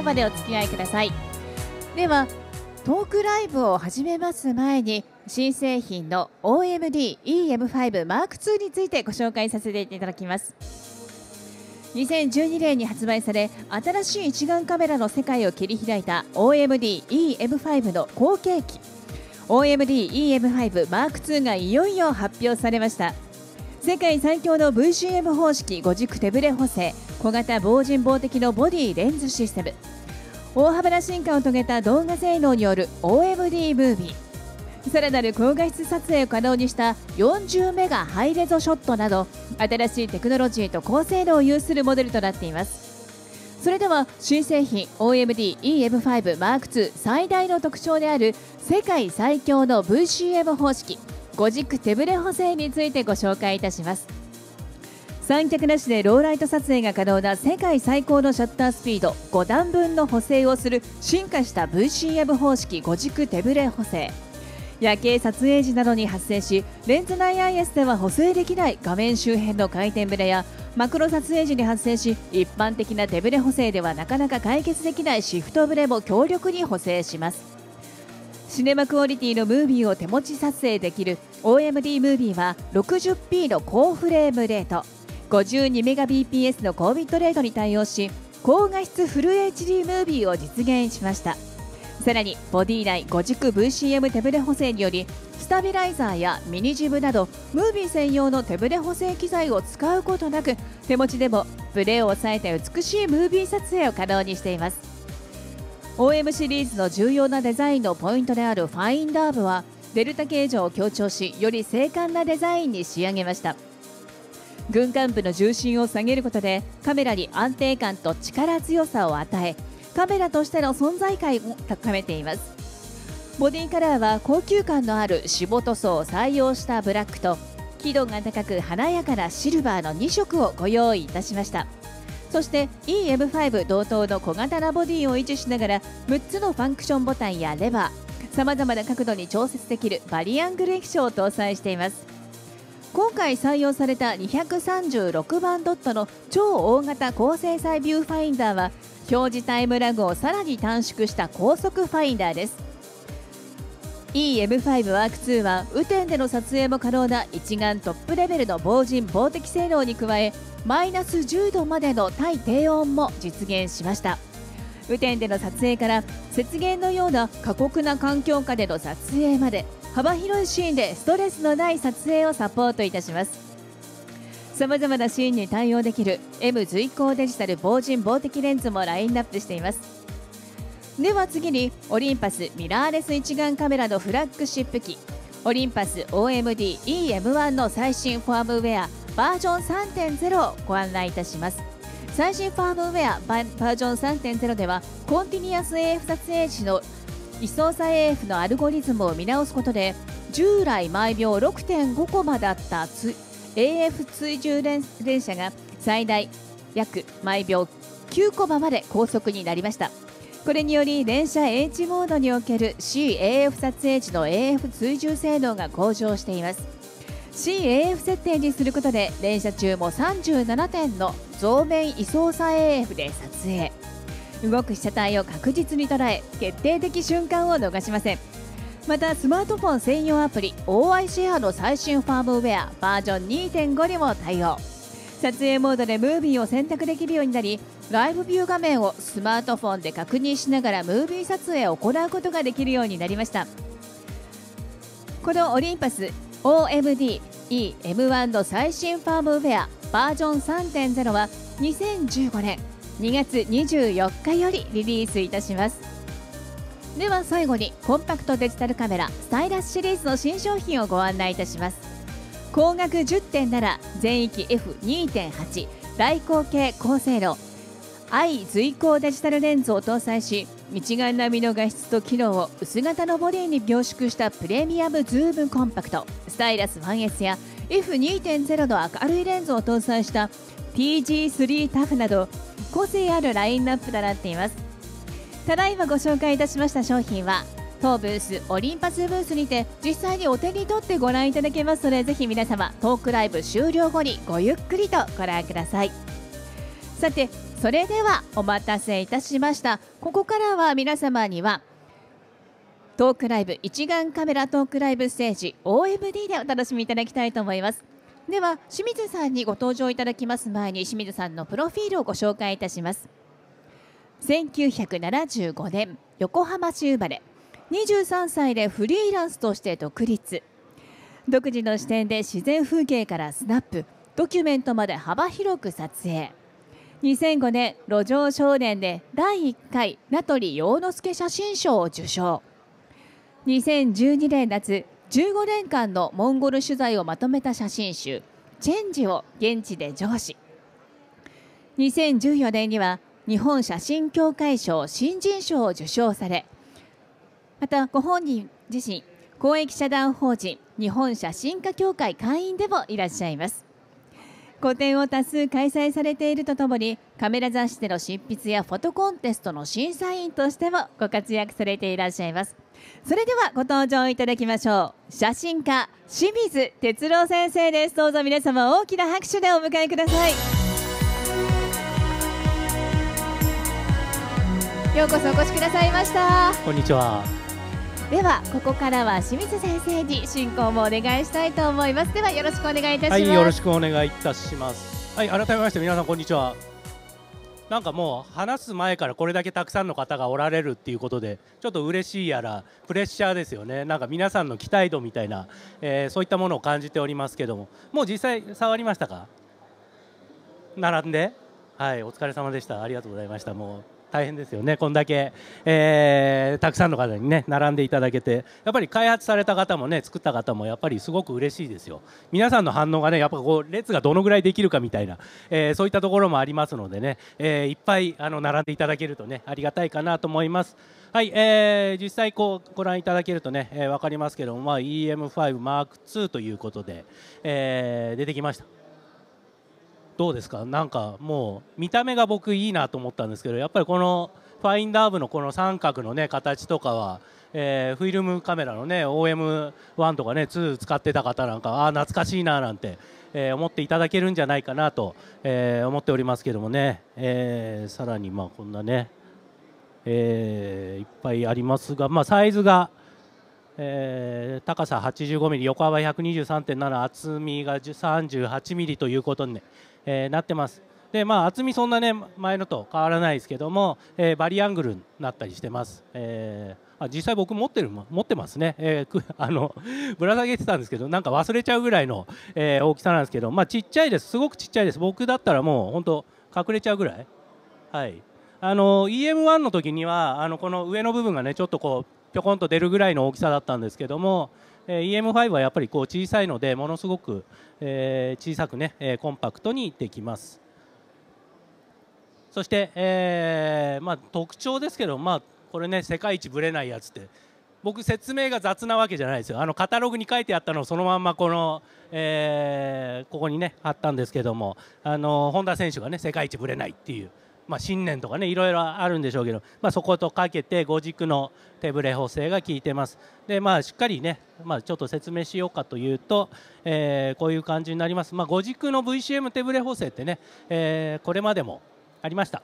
後までお付き合いくださいではトークライブを始めます前に新製品の OMD EM5 Mark II についてご紹介させていただきます2012年に発売され新しい一眼カメラの世界を切り開いた OMD EM5 の後継機 OMD EM5 Mark II がいよいよ発表されました世界最強の VCM 方式5軸手ぶれ補正小型防塵防滴のボディレンズシステム大幅な進化を遂げた動画性能による OMD ムービーさらなる高画質撮影を可能にした40メガハイレゾショットなど新しいテクノロジーと高性能を有するモデルとなっていますそれでは新製品 OMDEM5M2 最大の特徴である世界最強の VCM 方式ゴ軸手ぶれ補正についてご紹介いたします三脚なしでローライト撮影が可能な世界最高のシャッタースピード5段分の補正をする進化した VCM 方式5軸手ぶれ補正夜景撮影時などに発生しレンズ内 IS では補正できない画面周辺の回転ブレやマクロ撮影時に発生し一般的な手ブレ補正ではなかなか解決できないシフトブレも強力に補正しますシネマクオリティのムービーを手持ち撮影できる OMD ムービーは 60p の高フレームレート 52Mbps の高ビットレートに対応し高画質フル HD ムービーを実現しましたさらにボディ内5軸 VCM 手ブレ補正によりスタビライザーやミニジムなどムービー専用の手ブレ補正機材を使うことなく手持ちでもブレを抑えた美しいムービー撮影を可能にしています OM シリーズの重要なデザインのポイントであるファインダーブはデルタ形状を強調しより精悍なデザインに仕上げました軍艦部の重心を下げることでカメラに安定感と力強さを与えカメラとしての存在感を高めていますボディカラーは高級感のある絞塗装を採用したブラックと輝度が高く華やかなシルバーの2色をご用意いたしましたそして EM5 同等の小型なボディを維持しながら6つのファンクションボタンやレバーさまざまな角度に調節できるバリアングル液晶を搭載しています今回採用された236番ドットの超大型高精細ビューファインダーは表示タイムラグをさらに短縮した高速ファインダーです EM5 ワーク2は雨天での撮影も可能な一眼トップレベルの防塵防滴性能に加えマイナス10度までの対低温も実現しました雨天での撮影から雪原のような過酷な環境下での撮影まで幅広いシーンでストレスのない撮影をサポートいたしますさまざまなシーンに対応できる M 随行デジタル防塵防滴レンズもラインナップしていますでは次にオリンパスミラーレス一眼カメラのフラッグシップ機オリンパス OMDEM1 の最新フォームウェアバージョン3.0をご案内いたします最新ファームウェアバージョン3.0ではコンティニアス AF 撮影時の位相差 AF のアルゴリズムを見直すことで従来毎秒6.5コマだった AF 追従連射が最大約毎秒9コマまで高速になりましたこれにより連射 H モードにおける CAF 撮影時の AF 追従性能が向上しています CAF 設定にすることで連射中も37点の増面位相差 AF で撮影動く被写体を確実に捉え決定的瞬間を逃しませんまたスマートフォン専用アプリ OI シェアの最新ファームウェアバージョン2.5にも対応撮影モードでムービーを選択できるようになりライブビュー画面をスマートフォンで確認しながらムービー撮影を行うことができるようになりましたこのオリンパス OMDEM1 の最新ファームウェアバージョン3.0は2015年2月24日よりリリースいたしますでは最後にコンパクトデジタルカメラスタイラスシリーズの新商品をご案内いたします光学10.7全域 F2.8 大口径高性能 i 随行デジタルレンズを搭載し一眼並みの画質と機能を薄型のボディに凝縮したプレミアムズームコンパクトスタイラス 1S や F2.0 の明るいレンズを搭載した TG3 タフなど個性あるラインナップとなっていますただいまご紹介いたしました商品は当ブースオリンパスブースにて実際にお手に取ってご覧いただけますのでぜひ皆様トークライブ終了後にごゆっくりとご覧くださいさてそれではお待たせいたしましたここからは皆様にはトークライブ一眼カメラトークライブステージ OMD でお楽しみいただきたいと思いますでは清水さんにご登場いただきます前に清水さんのプロフィールをご紹介いたします1975年横浜市生まれ23歳でフリーランスとして独立独自の視点で自然風景からスナップドキュメントまで幅広く撮影2005年路上少年で第1回名取洋之助写真賞を受賞2012年夏15年間のモンゴル取材をまとめた写真集「チェンジ」を現地で上司2014年には日本写真協会賞新人賞を受賞されまたご本人自身公益社団法人日本写真家協会会員でもいらっしゃいます個展を多数開催されているとともにカメラ雑誌での執筆やフォトコンテストの審査員としてもご活躍されていらっしゃいますそれではご登場いただきましょう写真家清水哲郎先生ですどうぞ皆様大きな拍手でお迎えくださいようこそお越しくださいましたこんにちはではここからは清水先生に進行もお願いしたいと思いますではよろしくお願いいたします、はい、よろしくお願いいたしますはい改めまして皆さんこんにちはなんかもう話す前からこれだけたくさんの方がおられるっていうことでちょっと嬉しいやらプレッシャーですよね なんか皆さんの期待度みたいな、えー、そういったものを感じておりますけどももう実際触りましたか並んではいお疲れ様でしたありがとうございましたもう大変ですよね、こんだけ、えー、たくさんの方に、ね、並んでいただけて、やっぱり開発された方もね、作った方も、やっぱりすごく嬉しいですよ、皆さんの反応がね、やっぱこう、列がどのぐらいできるかみたいな、えー、そういったところもありますのでね、えー、いっぱいあの並んでいただけるとね、ありがたいかなと思います。はい、えー、実際こうご覧いただけるとね、えー、分かりますけども、まあ、EM5M2 ということで、えー、出てきました。どうですかなんかもう見た目が僕いいなと思ったんですけどやっぱりこのファインダー部のこの三角のね形とかは、えー、フィルムカメラのね OM1 とかね2使ってた方なんかああ懐かしいななんて、えー、思っていただけるんじゃないかなと、えー、思っておりますけどもね、えさらにまあこんなね、えいっぱいありますが、まあ、サイズが。えー、高さ 85mm 横幅123.7厚みが 38mm ということにね。えー、なってます。でまあ、厚みそんなね前のと変わらないですけども、えー、バリアングルになったりしてます、えー、あ実際僕持ってる持ってますね、えー、あのぶら下げてたんですけどなんか忘れちゃうぐらいの、えー、大きさなんですけど、まあ、ちっちゃいですすごくちっちゃいです僕だったらもう本当隠れちゃうぐらいはいあの EM1 の時にはあのこの上の部分がねちょっとこうぴょこんと出るぐらいの大きさだったんですけども、え EM5 はやっぱりこう小さいのでものすごく、えー、小さくね、えコンパクトにできますそして、えまあ、特徴ですけど、まあ、これね世界一ぶれないやつって僕説明が雑なわけじゃないですよあのカタログに書いてあったのをそのまんまこの、えー、ここにね貼ったんですけどもあの本田選手がね世界一ぶれないっていうまあ、信念とかねいろいろあるんでしょうけど、まあ、そことかけて5軸の手ぶれ補正が効いてますで、まあ、しっかりね、まあ、ちょっと説明しようかというと、えー、こういう感じになります、まあ、5軸の VCM 手ぶれ補正ってね、えー、これまでもありました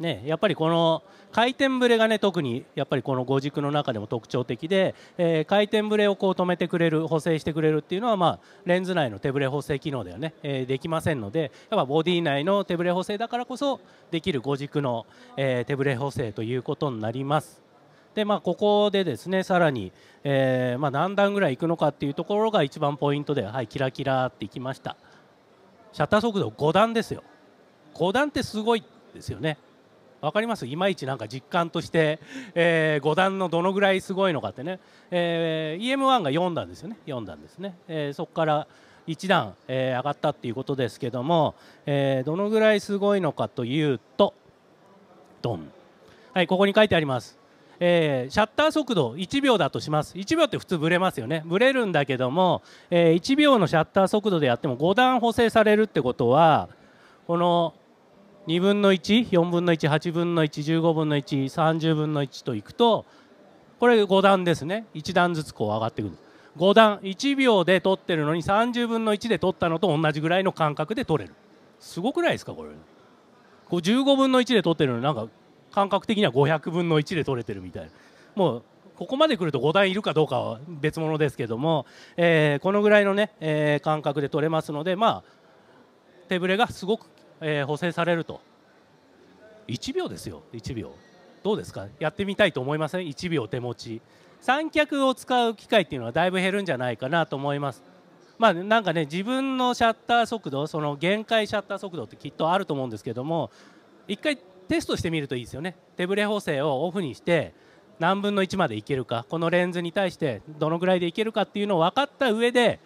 ね、やっぱりこの回転ブレがね特にやっぱりこの5軸の中でも特徴的で、えー、回転ブレをこう止めてくれる補正してくれるっていうのは、まあ、レンズ内の手ブレ補正機能ではね、えー、できませんのでやっぱボディ内の手ブレ補正だからこそできる5軸の、えー、手ブレ補正ということになります。でまあ、ここでですねさらに、えまあ、何段ぐらいいくのかっていうところが一番ポイントで、はい、キラキラっていきましたシャッター速度5段ですよ5段ってすごいですよね分かりますいまいちなんか実感として、えー、5段のどのぐらいすごいのかってね、えー、EM1 が4段ですよね4段ですね、えー、そこから1段、えー、上がったっていうことですけども、えー、どのぐらいすごいのかというとドンはいここに書いてありますえー、シャッター速度1秒だとします1秒って普通ブレますよねブレるんだけども、えー、1秒のシャッター速度でやっても5段補正されるってことはこの2分の1、4分の1、8分の1、15分の1、30分の1といくとこれ5段ですね1段ずつこう上がってくる5段1秒で取ってるのに30分の1で取ったのと同じぐらいの感覚で取れるすごくないですかこれ15分の1で取ってるのになんか感覚的には500分の1で取れてるみたいなもうここまで来ると5段いるかどうかは別物ですけども、えー、このぐらいのね、えー、感覚で取れますのでまあ手ぶれがすごくえー、補正されると1秒ですよ1秒どうですかやってみたいと思いません1秒手持ち三脚を使う機会っていうのはだいぶ減るんじゃないかなと思いますまあなんかね自分のシャッター速度その限界シャッター速度ってきっとあると思うんですけども1回テストしてみるといいですよね手ブレ補正をオフにして何分の1までいけるかこのレンズに対してどのぐらいでいけるかっていうのを分かった上で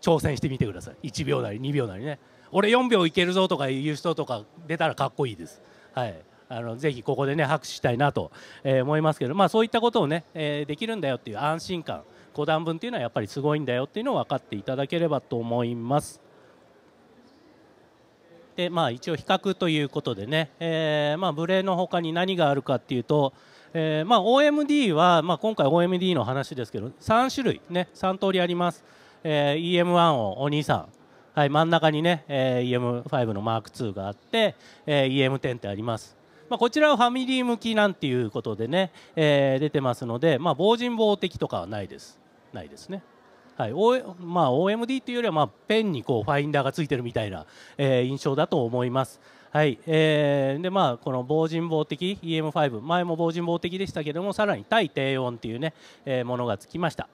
挑戦してみてください1秒なり2秒なりね。俺4秒いけるぞとかいう人とか出たらかっこいいです。はいあのぜひここでね拍手したいなと、えー、思いますけど、まあ、そういったことをね、えー、できるんだよっていう安心感五段分っていうのはやっぱりすごいんだよっていうのを分かっていただければと思います。でまあ、一応比較ということでね、えー、まあ、ブレのほかに何があるかっていうと、えまあ、OMD は、まあ、今回 OMD の話ですけど3種類ね3通りあります、え EM1 をお兄さんはい、真ん中にね、えー、EM5 のマーク2があって、えー、EM10 ってあります。まあ、こちらはファミリー向きなんていうことでね、えー、出てますので、まあ、防塵防滴とかはないです。ないですね。はい、o まあ、OMD というよりは、まあ、ペンにこうファインダーがついてるみたいな、えー、印象だと思います。はいえー、でまあこの防塵防滴 EM5 前も防塵防滴でしたけどもさらに対低温というね、えー、ものがつきました。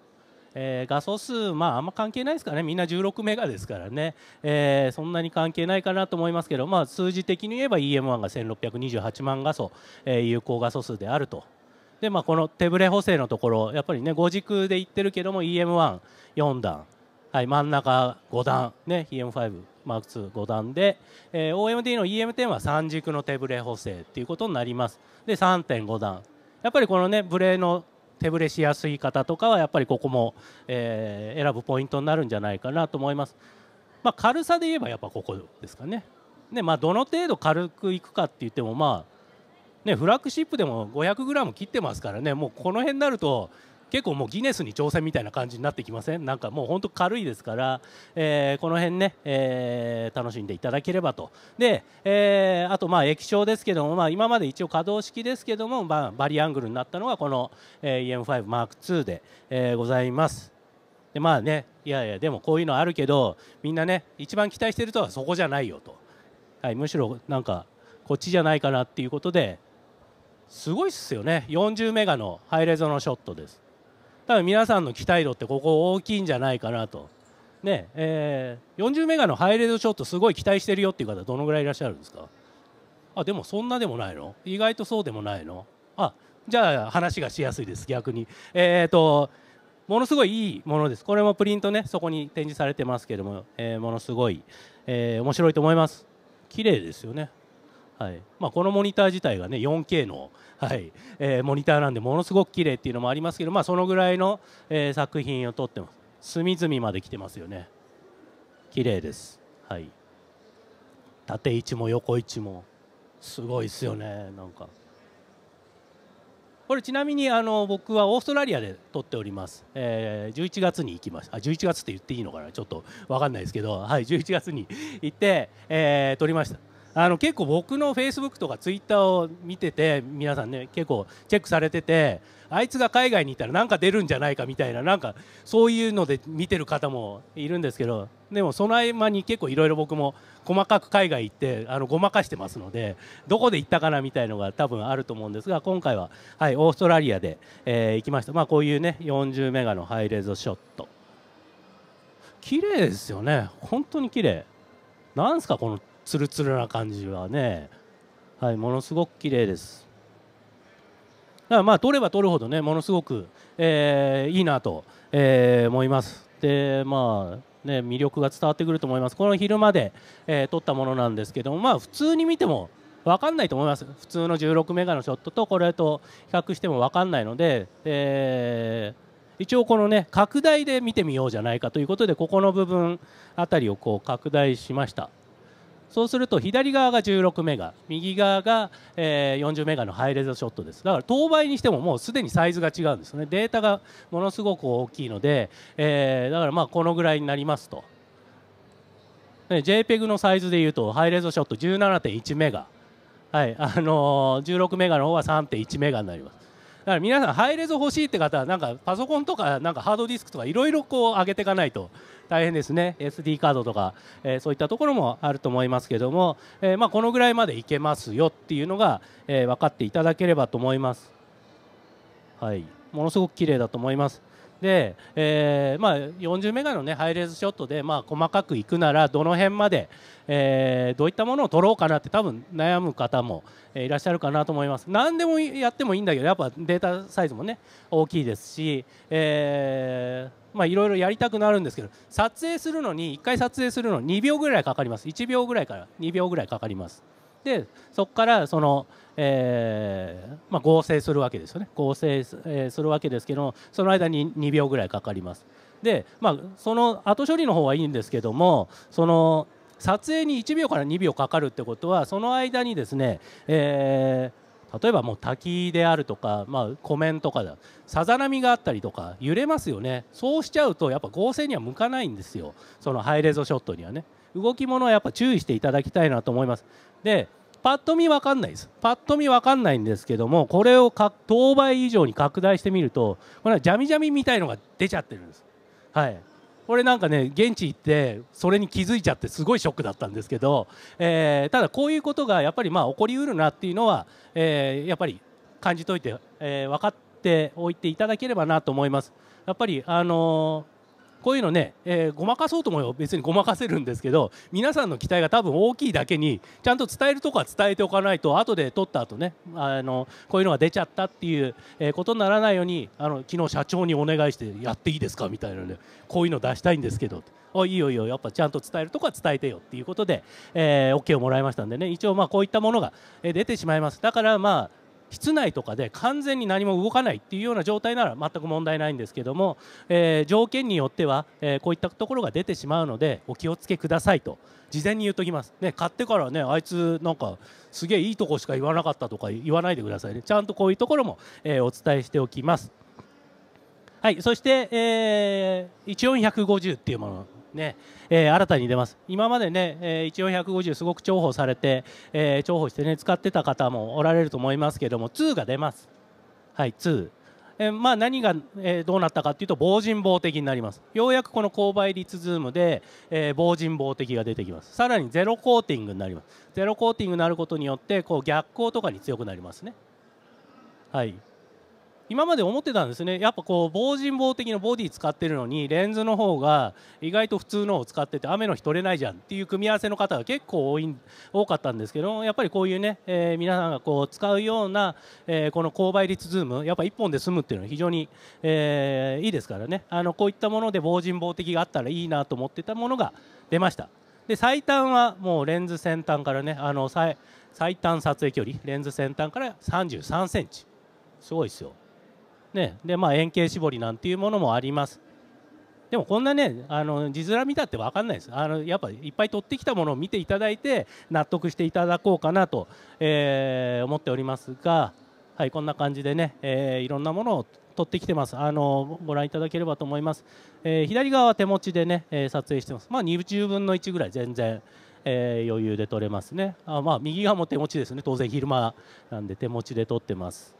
えー、画素数、まあ、あんま関係ないですからねみんな16メガですからね、えー、そんなに関係ないかなと思いますけど、まあ、数字的に言えば EM1 が1628万画素、えー、有効画素数であると。でまあ、この手ぶれ補正のところやっぱりね5軸で言ってるけども EM14 段、はい、真ん中5段、ね、EM5 マーク2、5段で、えー、OMD の EM10 は3軸の手ブレ補正ということになります。で、3.5段。やっぱりこのね、ブレの手ぶれしやすい方とかはやっぱりここも、えー、選ぶポイントになるんじゃないかなと思います。まあ、軽さで言えばやっぱここですかね。でまあ、どの程度軽くいくかって言ってもまあねフラッグシップでも 500g 切ってますからねもうこの辺になると結構もうギネスに挑戦みたいな感じになってきませんなんかもう本当軽いですから、えー、この辺ね、えー、楽しんでいただければとで、えー、あとまあ液晶ですけども、まあ、今まで一応可動式ですけども、まあ、バリアングルになったのがこの、え EM5M2 で、えー、ございますでまあねいやいやでもこういうのあるけどみんなね一番期待してるとはそこじゃないよと、はい、むしろなんかこっちじゃないかなっていうことですごいっすよね40メガのハイレゾのショットです多分皆さんの期待度ってここ大きいんじゃないかなと。ねえー、40メガのハイレゾショットすごい期待してるよっていう方どのぐらいいらっしゃるんですかあでもそんなでもないの意外とそうでもないのあじゃあ話がしやすいです逆にえっ、ー、とものすごいいいものですこれもプリントねそこに展示されてますけども、えー、ものすごい、え面白いと思います綺麗ですよねはいまあ、このモニター自体が、ね、4K の、はいえー、モニターなんでものすごく綺麗っていうのもありますけど、まあ、そのぐらいの、えー、作品を撮ってます隅々まで来てますよね綺麗です、はい、縦位置も横位置もすごいですよねなんかこれちなみにあの僕はオーストラリアで撮っております、えー、11月に行きましたあ11月って言っていいのかなちょっと分かんないですけど、はい、11月に行って、えー、撮りましたあの結構僕のフェイスブックとかツイッターを見てて皆さんね結構チェックされててあいつが海外にいたら何か出るんじゃないかみたいななんかそういうので見てる方もいるんですけどでもその合間に結構いろいろ僕も細かく海外行ってあのごまかしてますので どこで行ったかなみたいのが多分あると思うんですが今回は、はい、オーストラリアで、えー、行きました、まあ、こういうね40メガのハイレゾショット綺麗ですよね本当に綺麗なんすかこのツルツルな感じはね、はい、ものすごく綺麗です。だからまあ取れば取るほどねものすごく、えー、いいなと、えー、思います。でまあね、魅力が伝わってくると思います、この昼間で、えー、撮ったものなんですけども、まあ、普通に見ても分かんないと思います、普通の16メガのショットとこれと比較しても分かんないので、えー、一応、この、ね、拡大で見てみようじゃないかということで、ここの部分あたりをこう拡大しました。そうすると左側が16メガ右側が、え40メガのハイレゾショットですだから当倍にしてももうすでにサイズが違うんですねデータがものすごく大きいので、えー、だからまあこのぐらいになりますと、JPEG のサイズでいうとハイレゾショット17.1メガはいあのー、16メガの方は3.1メガになりますだから皆さんハイレゾ欲しいって方はなんかパソコンとかなんかハードディスクとかいろいろこう上げていかないと大変ですね SD カードとか、えー、そういったところもあると思いますけども、えー、まあ、このぐらいまでいけますよっていうのが、え分かっていただければと思います。はい、ものすごく綺麗だと思います。で、えー、まあ、40メガの、ね、ハイレーズショットで、まあ、細かくいくならどの辺まで、えー、どういったものを撮ろうかなって多分悩む方も、えいらっしゃるかなと思います何でもやってもいいんだけどやっぱデータサイズも、ね、大きいですし、えーまあ、いろいろやりたくなるんですけど撮影するのに1回撮影するのに2秒ぐらいかかります1秒ぐらいから2秒ぐらいかかりますでそこからその、えーまあ、合成するわけですよね合成す,、えするわけですけどその間に2秒ぐらいかかりますで、まあ、その後処理の方はいいんですけどもその撮影に1秒から2秒かかるってことはその間にですね、えー例えばもう滝であるとか、まあ、湖面とかださざ波があったりとか揺れますよねそうしちゃうとやっぱ合成には向かないんですよそのハイレゾショットにはね動きものはやっぱ注意していただきたいなと思いますでパッと見分かんないですパッと見分かんないんですけどもこれをか10倍以上に拡大してみるとこれはジャミジャミみたいのが出ちゃってるんですはいれなんかね現地行ってそれに気づいちゃってすごいショックだったんですけど、えー、ただこういうことがやっぱりまあ起こりうるなっていうのは、えー、やっぱり感じといて、えー、分かっておいていただければなと思います。やっぱりあのこういうのね、えー、ごまかそうと思えば別にごまかせるんですけど皆さんの期待が多分大きいだけにちゃんと伝えるとこは伝えておかないと後で取った後ねあのこういうのが出ちゃったっていう、えことにならないようにあの昨日社長にお願いしてやっていいですかみたいなねこういうの出したいんですけどあいいよいいよやっぱちゃんと伝えるとこは伝えてよっていうことで、えー、OK をもらいましたんでね一応まあこういったものが出てしまいますだからまあ室内とかで完全に何も動かないっていうような状態なら全く問題ないんですけども、えー、条件によっては、えー、こういったところが出てしまうのでお気をつけくださいと事前に言っときます、ね、買ってからねあいつなんかすげえいいとこしか言わなかったとか言わないでくださいねちゃんとこういうところも、えー、お伝えしておきます。はい、そして、えー、1 4 5 0っていうものねえー、新たに出ます、今までね、えー、一応150、すごく重宝されて、えー、重宝してね、使ってた方もおられると思いますけども、2が出ます、はい、2。えー、まあ、何が、えー、どうなったかというと防塵防滴になりますようやくこの勾配率ズームで、えー、防塵防滴が出てきますさらにゼロコーティングになりますゼロコーティングになることによってこう逆光とかに強くなりますねはい今まで思ってたんですねやっぱこう防塵防的のボディ使ってるのにレンズの方が意外と普通のを使ってて雨の日取れないじゃんっていう組み合わせの方が結構多い多かったんですけどやっぱりこういうね、えー、皆さんがこう使うような、えー、この高倍率ズームやっぱ1本で済むっていうのは非常に、えー、いいですからねあのこういったもので防塵防的があったらいいなと思ってたものが出ました。で最短はもうレンズ先端からねあの最最短撮影距離レンズ先端から3 3センチすごいですよねでまあ、円形絞りなんていうものもありますでもこんなねあの字面見たって分かんないですあのやっぱいっぱい取ってきたものを見ていただいて納得していただこうかなと、えー、思っておりますが、はい、こんな感じでね、えー、いろんなものを取ってきてますあのご覧いただければと思います、えー、左側は手持ちでね、え撮影してますまあ20分の1ぐらい全然えー、余裕で取れますね。あまあ、右側も手持ちですね。当然昼間なんで手持ちで取ってます。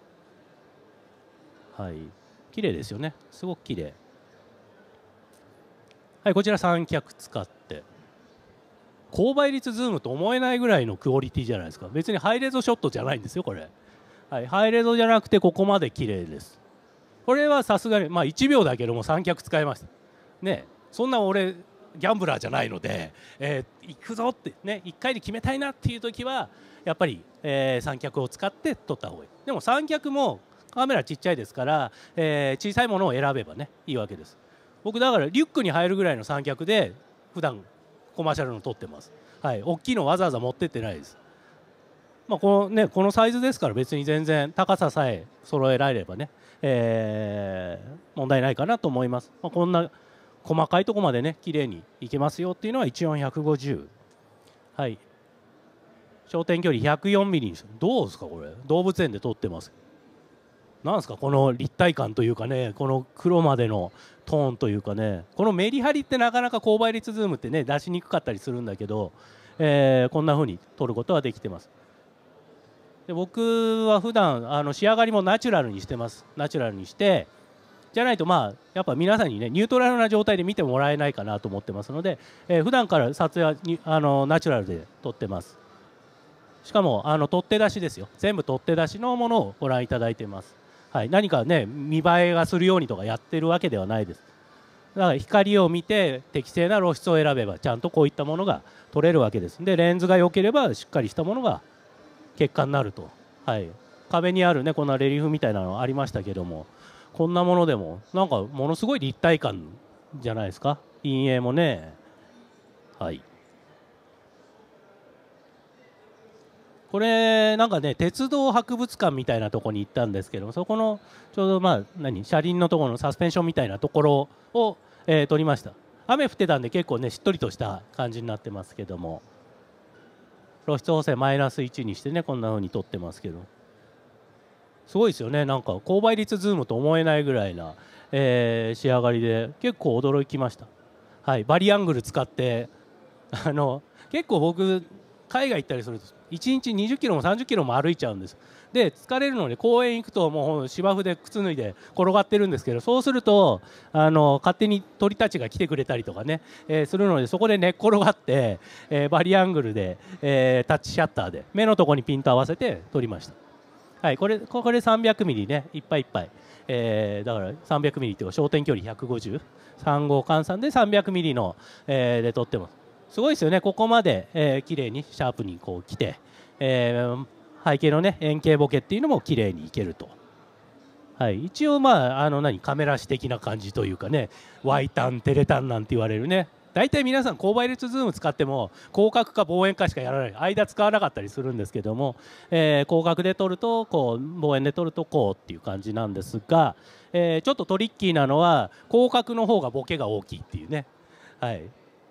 はい綺麗ですよねすごく綺麗はいこちら三脚使って高倍率ズームと思えないぐらいのクオリティじゃないですか別にハイレゾショットじゃないんですよこれ、はい、ハイレゾじゃなくてここまで綺麗ですこれはさすがに、まあ、1秒だけども三脚使いましたねそんな俺ギャンブラーじゃないので、えー、行くぞってね1回で決めたいなっていう時はやっぱり、えー、三脚を使って撮った方がいいでも三脚もカメラちっちゃいですから、えー、小さいものを選べばねいいわけです僕だからリュックに入るぐらいの三脚で普段コマーシャルの撮ってます、はい、大きいのわざわざ持ってってないです、まあ、このね、このサイズですから別に全然高ささえ揃えられればね、えー、問題ないかなと思います、まあ、こんな細かいとこまでね綺麗にいけますよっていうのは14150はい焦点距離104ミリにどうですかこれ動物園で撮ってますなんですかこの立体感というかねこの黒までのトーンというかねこのメリハリってなかなか高倍率ズームってね出しにくかったりするんだけど、えー、こんな風に撮ることはできてますで僕は普段あの仕上がりもナチュラルにしてますナチュラルにしてじゃないとまあやっぱ皆さんにねニュートラルな状態で見てもらえないかなと思ってますので、えー、普段から撮影はにあのナチュラルで撮ってますしかもあの取っ手出しですよ全部取っ手出しのものをご覧いただいてますはい、何かね見栄えがするようにとかやってるわけではないですだから光を見て適正な露出を選べばちゃんとこういったものが取れるわけですでレンズが良ければしっかりしたものが結果になると、はい、壁にあるねこんなレリーフみたいなのありましたけどもこんなものでもなんかものすごい立体感じゃないですか陰影もねはいこれなんかね鉄道博物館みたいなとこに行ったんですけどそこのちょうどまあ何車輪のところのサスペンションみたいなところを、えー、撮りました雨降ってたんで結構ねしっとりとした感じになってますけども露出補正マイナス1にしてねこんな風に撮ってますけどすごいですよねなんか高倍率ズームと思えないぐらいな、えー、仕上がりで結構驚きましたはいバリアングル使ってあの結構僕海外行ったりすると1日20キロも30キロも歩いちゃうんですで疲れるので公園行くともう芝生で靴脱いで転がってるんですけどそうするとあの勝手に鳥たちが来てくれたりとかね、えー、するのでそこで寝っ転がって、えー、バリアングルで、えー、タッチシャッターで目のとこにピント合わせて撮りました。はい、これこれ300ミリねいっぱいいっぱい、えー、だから300ミリっていうか焦点距離15035換算で300ミリの、えー、で撮ってますすごいですよね、ここまで、えー、綺麗にシャープにこう来て、えー、背景の、ね、円形ボケっていうのも綺麗にいけると。はい、一応、まあ、あの何カメラ視的な感じというかね Y タン、テレタンなんて言われるね大体皆さん高倍率ズーム使っても広角か望遠かしかやらない間使わなかったりするんですけども、えー、広角で撮るとこう望遠で撮るとこうっていう感じなんですが、えー、ちょっとトリッキーなのは広角の方がボケが大きいっていうね、はい、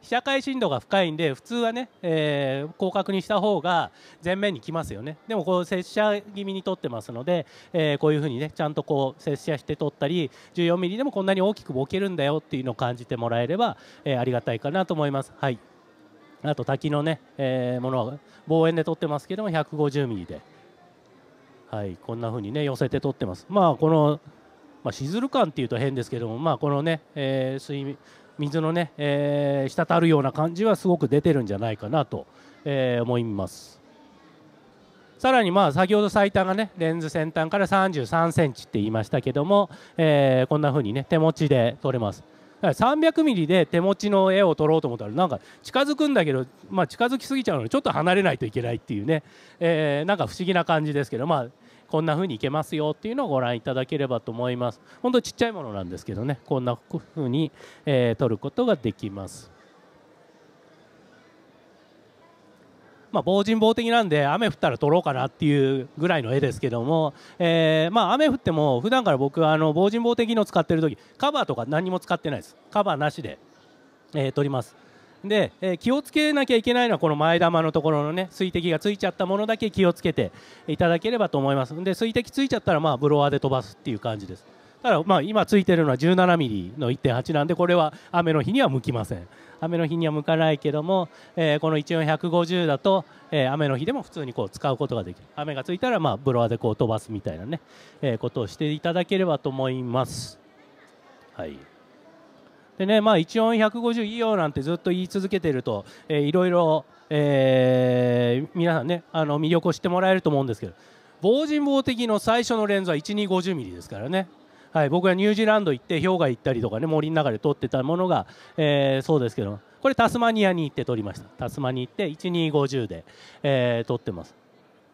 被写界深度が深いんで普通はね、えー、広角にした方が前面に来ますよねでもこう接写気味に撮ってますので、えー、こういうふうにねちゃんとこう接写して撮ったり1 4ミリでもこんなに大きくボケるんだよっていうのを感じてもらえれば、えー、ありがたいかなと思います。はいあと滝のね、えものは望遠で撮ってますけども1 5 0ミリで、はい、こんな風にね寄せて撮ってます。まあこのまあ、シズル感っていうと変ですけども、まあ、このね、えー、水水のね、えー、滴るような感じはすごく出てるんじゃないかなと、えー、思います。さらにまあ先ほど最短がねレンズ先端から3 3センチって言いましたけども、えー、こんな風にね手持ちで撮れます。300ミリで手持ちの絵を撮ろうと思ったらなんか近づくんだけど、まあ、近づきすぎちゃうのでちょっと離れないといけないっていうね、えー、なんか不思議な感じですけど、まあ、こんな風にいけますよっていうのをご覧いただければと思います本当ちっちゃいものなんですけどねこんな風に、えー、取ることができますまあ、防塵防的なんで雨降ったら撮ろうかなっていうぐらいの絵ですけども、えー、まあ雨降っても普段から僕はあの防塵防的の使ってる時カバーとか何も使ってないですカバーなしで、えー、撮りますで、えー、気をつけなきゃいけないのはこの前玉のところのね水滴がついちゃったものだけ気をつけていただければと思いますで水滴ついちゃったらまあブロワーで飛ばすっていう感じですただまあ今ついてるのは1 7ミリの1.8なんでこれは雨の日には向きません雨の日には向かないけども、えー、この14150だと、えー、雨の日でも普通にこう使うことができる雨がついたらまあブロワーでこう飛ばすみたいなね、えー、ことをしていただければと思いますはいでね、まあ、1音150いいよなんてずっと言い続けてると、えー、いろいろ、えー、皆さんねあの魅力を知ってもらえると思うんですけど防塵防滴の最初のレンズは1250ミリですからね。はい、僕がニュージーランド行って氷河行ったりとかね森の中で撮ってたものが、えー、そうですけどこれタスマニアに行って撮りましたタスマに行って1250で、えー、撮ってます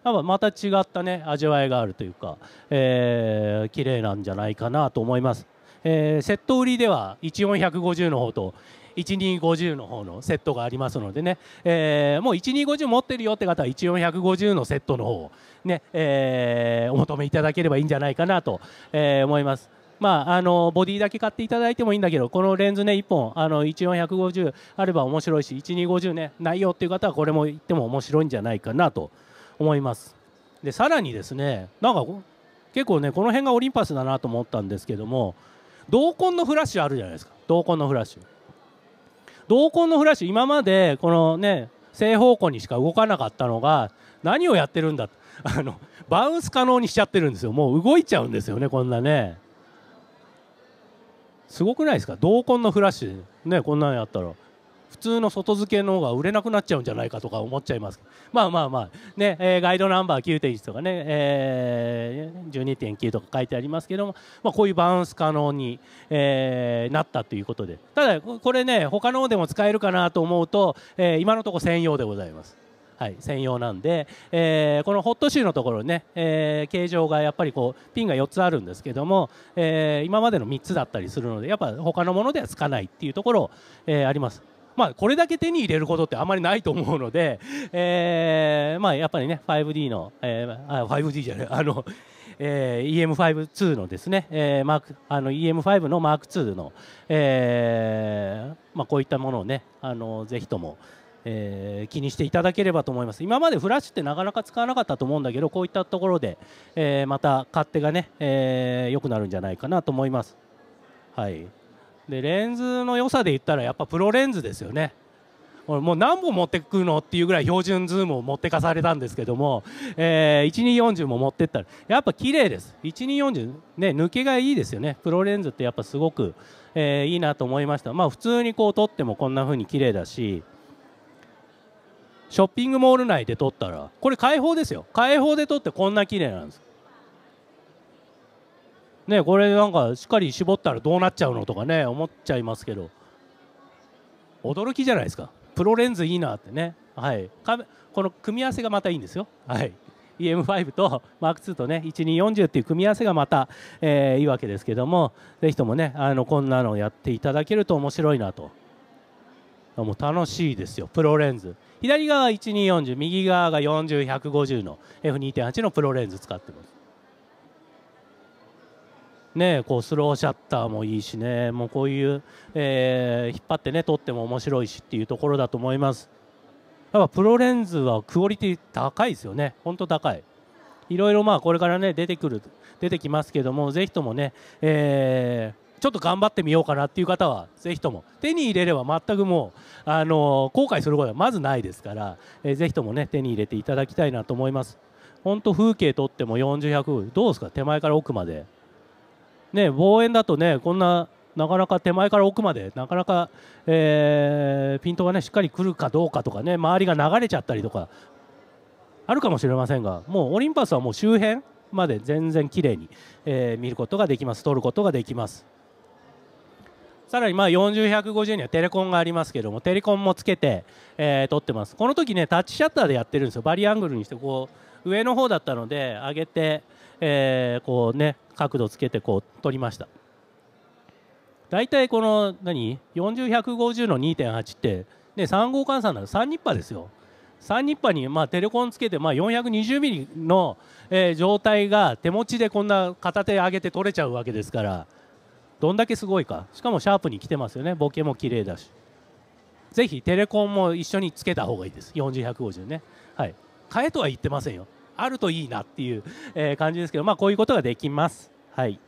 また違ったね味わいがあるというか、えー、綺麗なんじゃないかなと思いますえー、セット売りでは1 4 5 0の方と1250の方のセットがありますのでね、えー、もう1250持ってるよって方は1 4 5 0のセットの方をね、えー、お求めいただければいいんじゃないかなと、えー、思います。まあ、あのボディだけ買っていただいてもいいんだけどこのレンズね1本あの14150あれば面白いし1250ねないよっていう方はこれも言っても面白いんじゃないかなと思いますでさらにですねなんか結構ねこの辺がオリンパスだなと思ったんですけども同梱のフラッシュあるじゃないですか同梱のフラッシュ同梱のフラッシュ今までこのね正方向にしか動かなかったのが何をやってるんだ あのバウンス可能にしちゃってるんですよもう動いちゃうんですよねこんなねすごくないですか同梱のフラッシュねこんなのやったら。普通の外付けの方が売れなくなっちゃうんじゃないかとか思っちゃいますまあまあまあね、えー、ガイドナンバー9.1とかね、えー、12.9とか書いてありますけども、まあ、こういうバウンス可能に、えー、なったということでただこれね他のでも使えるかなと思うと、えー、今のところ専用でございます。はい、専用なんで、えー、このホットシューのところね、えー、形状がやっぱりこうピンが4つあるんですけども、えー、今までの3つだったりするのでやっぱ他のものではつかないっていうところ、えあります。まあ、これだけ手に入れることってあまりないと思うので、えーまあ、やっぱりね 5D の、えー、あ 5D じゃないあの、えー、EM52 のですね、えー、マークあの EM5 の M2 の、えーまあ、こういったものをねあのぜひともえー、気にしていただければと思います今までフラッシュってなかなか使わなかったと思うんだけどこういったところで、えー、また勝手がね良、えー、くなるんじゃないかなと思います。はいでレンズの良さで言ったらやっぱプロレンズですよね俺もう何本持ってくのっていうぐらい標準ズームを持ってかされたんですけども、えー、1240も持ってったらやっぱ綺麗です1240ね抜けがいいですよねプロレンズってやっぱすごく、えー、いいなと思いましたまあ普通にこう撮ってもこんな風に綺麗だしショッピングモール内で撮ったらこれ開放ですよ開放で撮ってこんな綺麗なんですね、これなんかしっかり絞ったらどうなっちゃうのとかね思っちゃいますけど驚きじゃないですかプロレンズいいなってね、はい、この組み合わせがまたいいんですよ、はい、EM5 と M2 とね1240っていう組み合わせがまた、えー、いいわけですけどもぜひともねあのこんなのやっていただけると面白いなともう楽しいですよプロレンズ左側1240右側が40150の F2.8 のプロレンズ使ってますね、こうスローシャッターもいいしねもうこういう、えー、引っ張ってね撮っても面白いしっていうところだと思いますやっぱプロレンズはクオリティ高いですよね本当高いいろいろまあこれからね出てくる出てきますけどもぜひともね、えー、ちょっと頑張ってみようかなっていう方はぜひとも手に入れれば全くもう、あのー、後悔することはまずないですから、えー、ぜひともね手に入れていただきたいなと思います本当風景撮っても40、100どうですか手前から奥までね、望遠だとねこんななかなか手前から奥までなかなか、えー、ピントがねしっかり来るかどうかとかね周りが流れちゃったりとかあるかもしれませんがもうオリンパスはもう周辺まで全然綺麗に、えー、見ることができます撮ることができますさらにまあ40150にはテレコンがありますけどもテレコンもつけて、えー、撮ってますこの時ねタッチシャッターでやってるんですよバリアングルにしてこう上の方だったので上げてえー、こうね角度つけてこう取りました大体この何40150の2.8って、ね、3号換算なら3ニッパですよ3ニッパに、まあ、テレコンつけて、まあ、420ミリの、えー、状態が手持ちでこんな片手上げて取れちゃうわけですからどんだけすごいかしかもシャープに来てますよねボケも綺麗だしぜひテレコンも一緒につけた方がいいです40150ねはい買えとは言ってませんよあるといいなっていう、えー、感じですけど、まあ、こういうことができます。はい、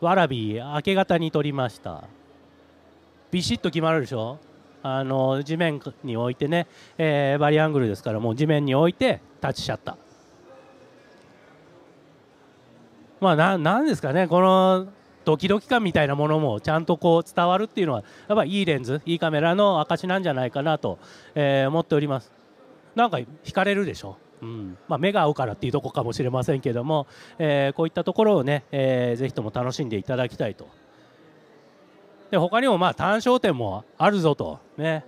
わらび明け方に取りましたビシッと決まるでしょあの地面に置いてね、えー、バリアングルですからもう地面に置いて立ちチシャッタまあななんですかねこのドキドキ感みたいなものもちゃんとこう伝わるっていうのはやっぱいいレンズいいカメラの証なんじゃないかなと、えー、思っておりますなんか惹かれるでしょ。うんまあ、目が合うからっていうとこかもしれませんけども、えー、こういったところをね、えー、ぜひとも楽しんでいただきたいと。で他にもまあ単焦点もあるぞとね。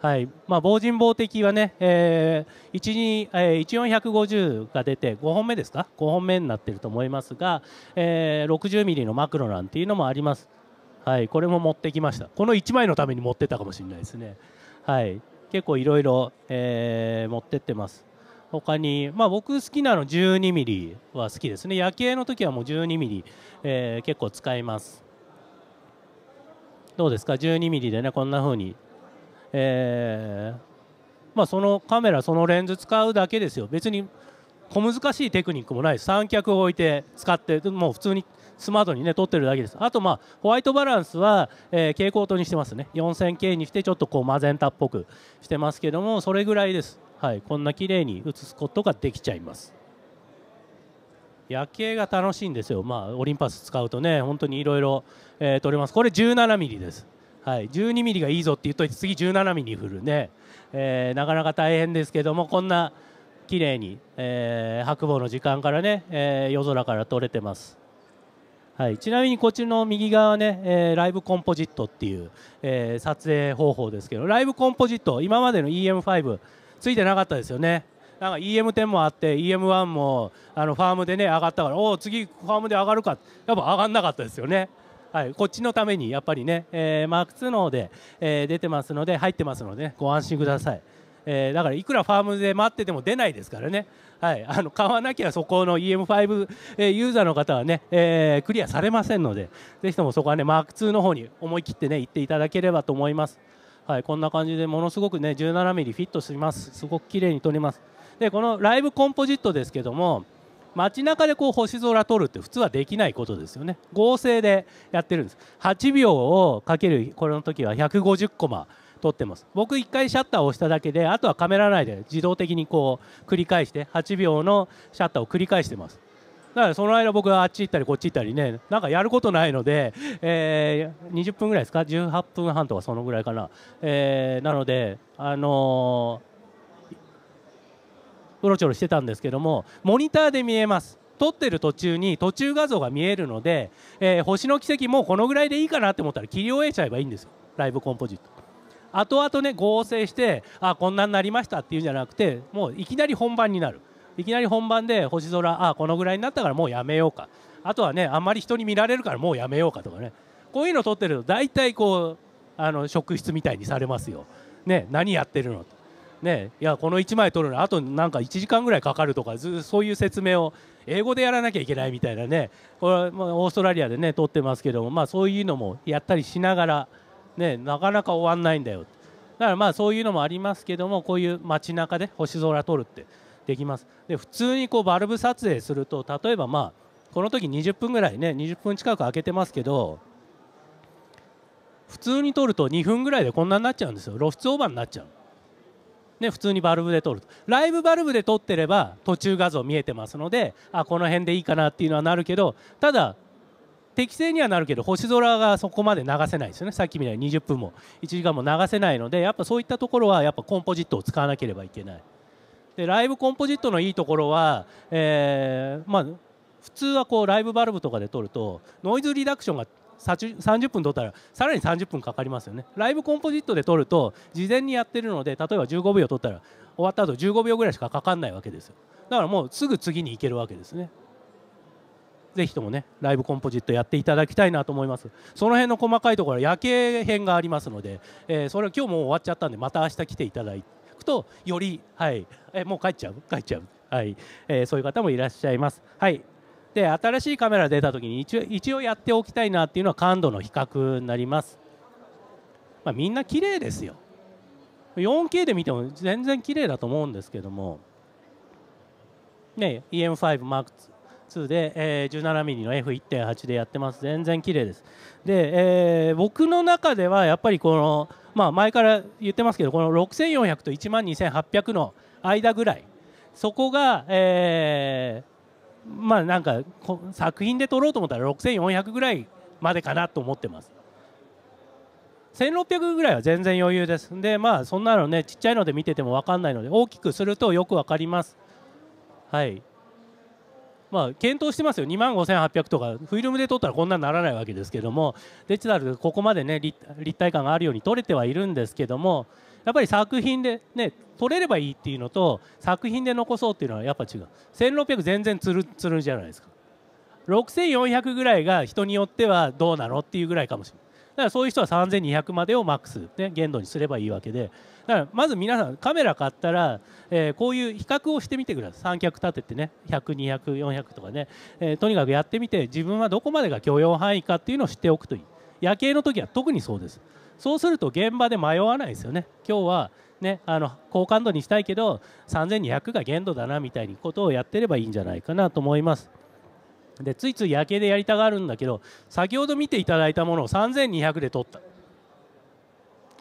はいまあ、防人防敵はね、えー、1えー、14150が出て5本目ですか5本目になってると思いますが、えー、60ミリのマクロなんていうのもあります、はい、これも持ってきましたこの1枚のために持ってたかもしれないですね、はい、結構いろいろ持ってってます他に、まあ、僕好きなの1 2ミリは好きですね夜景の時はもう1 2ミリ、えー、結構使いますどうですか1 2ミリでねこんな風に、えー、まあ、そのカメラそのレンズ使うだけですよ別に小難しいテクニックもないです三脚を置いて使ってもう普通にスマートにね取ってるだけですあとまあホワイトバランスは、えー、蛍光灯にしてますね 4000K にしてちょっとこうマゼンタっぽくしてますけどもそれぐらいですはいこんな綺麗に映すことができちゃいます夜景が楽しいんですよまあオリンパス使うとね本当にいろいろ撮れますこれ1 7ミリですはい、1 2ミリがいいぞって言っといて次1 7ミリ振るね、えー、なかなか大変ですけどもこんな綺麗に、えー、白鵬の時間からね、えー、夜空から撮れてます。はい、ちなみにこっちの右側ね、えー、ライブコンポジットっていう、えー、撮影方法ですけどライブコンポジット今までの EM5 ついてなかったですよねなんか EM10 もあって EM1 もあのファームでね上がったからおお次ファームで上がるかやっぱ上がんなかったですよねはい、こっちのためにやっぱりね、えー、マーク2の方で、えー、出てますので入ってますので、ね、ご安心ください、えー、だからいくらファームで待ってても出ないですからねはい、あの買わなきゃそこの EM5、えユーザーの方はね、えー、クリアされませんのでぜひともそこはねマーク2の方に思い切ってね行っていただければと思います。はい、こんな感じでものすごくね 17mm フィットしますすごく綺麗に撮りますでこのライブコンポジットですけども街中でこう星空撮るって普通はできないことですよね合成でやってるんです8秒をかけるこれの時は150コマ撮ってます僕1回シャッターを押しただけであとはカメラ内で自動的にこう繰り返して8秒のシャッターを繰り返してますだからその間僕はあっち行ったりこっち行ったりねなんかやることないので、えー、20分ぐらいですか18分半とかそのぐらいかな、えー、なのであのー、うろちょろしてたんですけどもモニターで見えます撮ってる途中に途中画像が見えるので、えー、星の奇跡もうこのぐらいでいいかなって思ったら切り終えちゃえばいいんですよライブコンポジット後々ね合成してあこんなになりましたっていうんじゃなくてもういきなり本番になるいきなり本番で星空あこのぐらいになったからもうやめようかあとはねあんまり人に見られるからもうやめようかとかねこういうの撮ってると大体こうあの職質みたいにされますよ、ね、何やってるのね、いやこの1枚撮るのあとなんか1時間ぐらいかかるとかずそういう説明を英語でやらなきゃいけないみたいなねこれ、まオーストラリアでね撮ってますけども、まあ、そういうのもやったりしながら。ね、なかなか終わんないんだよだからまあそういうのもありますけどもこういう街中で星空撮るってできますで普通にこうバルブ撮影すると例えばまあこの時20分ぐらいね20分近く空けてますけど普通に撮ると2分ぐらいでこんなになっちゃうんですよ露出オーバーになっちゃうね、普通にバルブで撮るとライブバルブで撮ってれば途中画像見えてますのであこの辺でいいかなっていうのはなるけどただ適正にはなるけど星空がそこまで流せないですよねさっきみたいに20分も1時間も流せないのでやっぱそういったところはやっぱコンポジットを使わなければいけないでライブコンポジットのいいところは、えー、まあ、普通はこうライブバルブとかで撮るとノイズリダクションが30分撮ったらさらに30分かかりますよねライブコンポジットで撮ると事前にやってるので例えば15秒撮ったら終わった後15秒ぐらいしかかかんないわけですよだからもうすぐ次に行けるわけですねぜひともねライブコンポジットやっていただきたいなと思いますその辺の細かいところは夜景編がありますので、えー、それ今日もう終わっちゃったんでまた明日来ていただくとよりはいえもう帰っちゃう帰っちゃうはい、えー、そういう方もいらっしゃいますはいで新しいカメラ出た時に一応一応やっておきたいなっていうのは感度の比較になります、まあ、みんな綺麗ですよ 4K で見ても全然綺麗だと思うんですけどもね EM5M2 2で、えー、17ミリの F1.8 でやってます全然綺麗ですで、えー、僕の中ではやっぱりこの、まあ、前から言ってますけどこの6400と1万2800の間ぐらいそこが、えー、まあなんか作品で撮ろうと思ったら6400ぐらいまでかなと思ってます1600ぐらいは全然余裕ですでまあそんなのねちっちゃいので見てても分かんないので大きくするとよく分かりますはいまあ、検討してますよ、2万5800とか、フィルムで撮ったらこんなにならないわけですけども、デジタルでここまで、ね、立体感があるように撮れてはいるんですけども、やっぱり作品で、ね、撮れればいいっていうのと、作品で残そうっていうのはやっぱ違う、1600全然つるつるじゃないですか、6400ぐらいが人によってはどうなのっていうぐらいかもしれない。だからそういう人は3200までをマックス、ね、限度にすればいいわけでからまず皆さんカメラ買ったら、えー、こういう比較をしてみてください三脚立ててね100200、400とかね、えー、とにかくやってみて自分はどこまでが許容範囲かっていうのを知っておくといい夜景の時は特にそうですそうすると現場で迷わないですよね今日はね、あの好感度にしたいけど3200が限度だなみたいなことをやってればいいんじゃないかなと思います。でついつい夜景でやりたがるんだけど先ほど見ていただいたものを3200で撮った